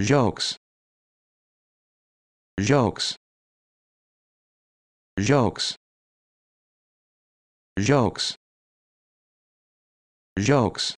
jokes jokes jokes jokes jokes